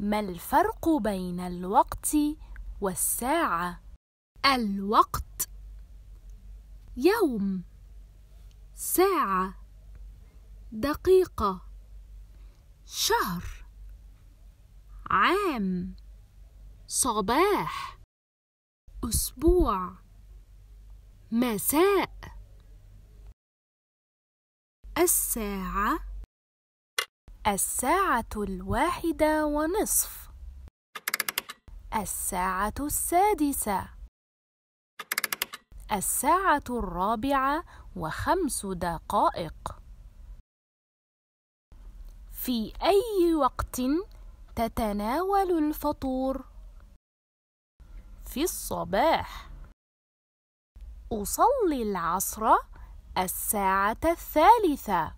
ما الفرق بين الوقت والساعة؟ الوقت يوم ساعة دقيقة شهر عام صباح أسبوع مساء الساعة الساعة الواحدة ونصف الساعة السادسة الساعة الرابعة وخمس دقائق في أي وقت تتناول الفطور؟ في الصباح أصلي العصر الساعة الثالثة